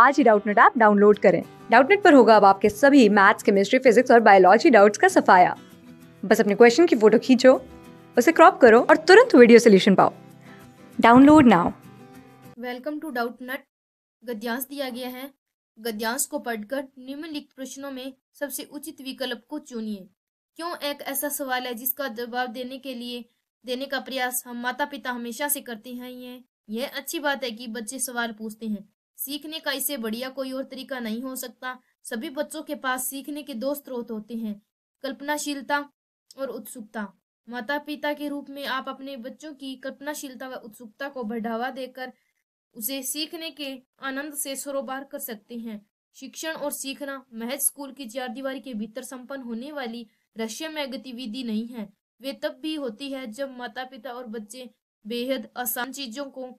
आज ही Doubtnut app download करें डाउटनेट पर होगा अब आपके सभी मैथ्स केमिस्ट्री फिजिक्स और बायोलॉजी डाउट्स का सफाया बस अपने क्वेश्चन की फोटो खींचो उसे क्रॉप करो और तुरंत वीडियो सोल्यूशन पाओ download now welcome to Doubtnut गद्यांश दिया गया है गद्यांश को पढ़कर निम्नलिखित प्रश्नों में सबसे उचित विकल्प को चुनिए क्यों एक ऐसा सवाल है जिसका जवाब देने के लिए देने का प्रयास हम माता पिता हमेशा से करते हैं ये यह अच्छी बात है कि बच्चे सवाल पूछते हैं सीखने का इसे बढ़िया कोई और तरीका नहीं हो सकता सभी बच्चों के पास सीखने के दो स्रोत होते हैं कल्पनाशीलता और उत्सुकता माता पिता के रूप में आप अपने बच्चों की कल्पनाशीलता व उत्सुकता को बढ़ावा देकर उसे सीखने के आनंद से सरोबार कर सकते हैं शिक्षण और सीखना महज स्कूल की चार दीवारी के भीतर संपन्न होने वाली रहस्यमय गतिविधि नहीं है वे तब भी होती है जब माता पिता और बच्चे बेहद आसान चीजों को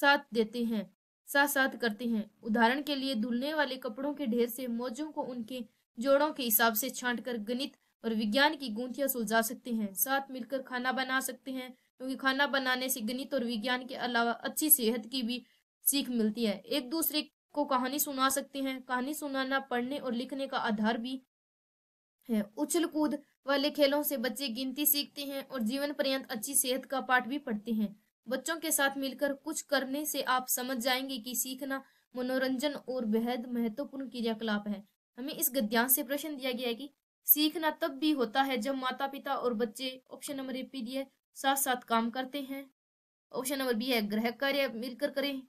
साथ देते हैं साथ साथ करते हैं उदाहरण के लिए धुलने वाले कपड़ों के ढेर से मोजों को उनके जोड़ों के हिसाब से कर गणित और विज्ञान की गूंथियां सुलझा सकते हैं साथ मिलकर खाना बना सकते हैं क्योंकि खाना बनाने से गणित और विज्ञान के अलावा अच्छी सेहत की भी सीख मिलती है एक दूसरे को कहानी सुना सकते हैं कहानी सुनाना पढ़ने और लिखने का आधार भी है उछल कूद वाले खेलों से बच्चे गिनती सीखते हैं और जीवन पर्यंत अच्छी सेहत का पाठ भी पढ़ते हैं बच्चों के साथ मिलकर कुछ करने से आप समझ जाएंगे कि सीखना मनोरंजन और बेहद महत्वपूर्ण क्रियाकलाप है हमें इस गद्यांश से प्रश्न दिया गया है कि सीखना तब भी होता है जब माता पिता और बच्चे ऑप्शन नंबर ए पी दिए साथ साथ काम करते हैं ऑप्शन नंबर बी है ग्रह कार्य मिलकर करें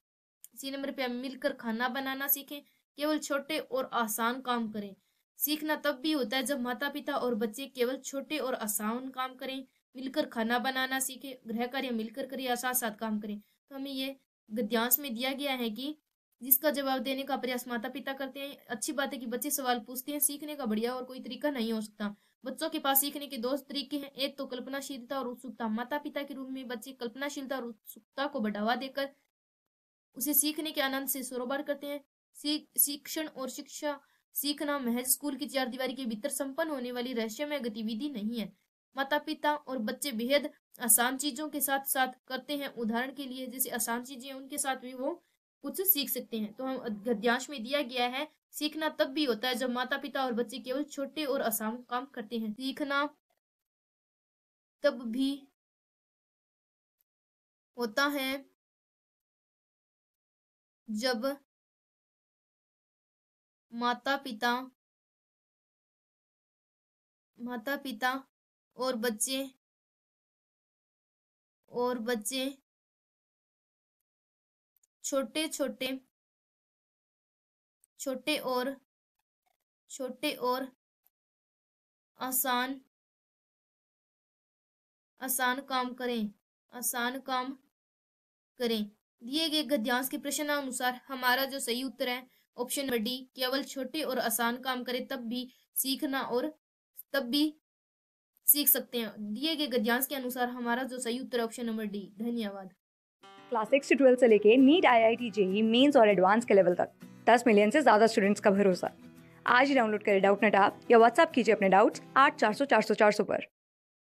सी नंबर पे मिलकर खाना बनाना सीखें केवल छोटे और आसान काम करें सीखना तब भी होता है जब माता पिता और बच्चे केवल छोटे और आसान काम करें मिलकर खाना बनाना सीखे गृह कार्य मिलकर करें या साथ साथ काम करें तो हमें ये गद्यांश में दिया गया है कि जिसका जवाब देने का प्रयास माता पिता करते हैं अच्छी बात है कि बच्चे सवाल पूछते हैं सीखने का बढ़िया और कोई तरीका नहीं हो सकता बच्चों के पास सीखने के दो तरीके हैं एक तो कल्पनाशीलता और उत्सुकता माता पिता के रूप में बच्चे कल्पनाशीलता और उत्सुकता को बढ़ावा देकर उसे सीखने के आनंद से सरोबार करते हैं शिक्षण और शिक्षा सीखना महज स्कूल की चार दीवारी के भीतर संपन्न होने वाली रहस्यमय गतिविधि नहीं है माता पिता और बच्चे बेहद आसान चीजों के साथ साथ करते हैं उदाहरण के लिए जैसे आसान चीजें हैं उनके साथ भी वो कुछ सीख सकते हैं तो हम गद्यांश में दिया गया है सीखना तब भी होता है जब माता पिता और बच्चे केवल छोटे और आसान काम करते हैं सीखना तब भी होता है जब माता पिता माता पिता और बच्चे और बच्चे छोटे छोटे छोटे और छोटे और आसान आसान काम करें आसान काम करें दिए गए गद्यांश के प्रश्न अनुसार हमारा जो सही उत्तर है ऑप्शन नंबर डी केवल छोटे और आसान काम करें तब भी सीखना और तब भी सीख सकते हैं दिए गए गद्यांश के अनुसार हमारा जो सही उत्तर ऑप्शन नंबर डी धन्यवाद क्लास सिक्स से ट्वेल्थ से लेके NEET I I T JEE mains और एडवांस के लेवल तक दस मिलियन से ज्यादा स्टूडेंट्स का भरोसा आज ही डाउनलोड करें डाउट नेट आप या व्हाट्सअप कीजिए अपने डाउट्स आठ चार सौ चार सौ चार सौ पर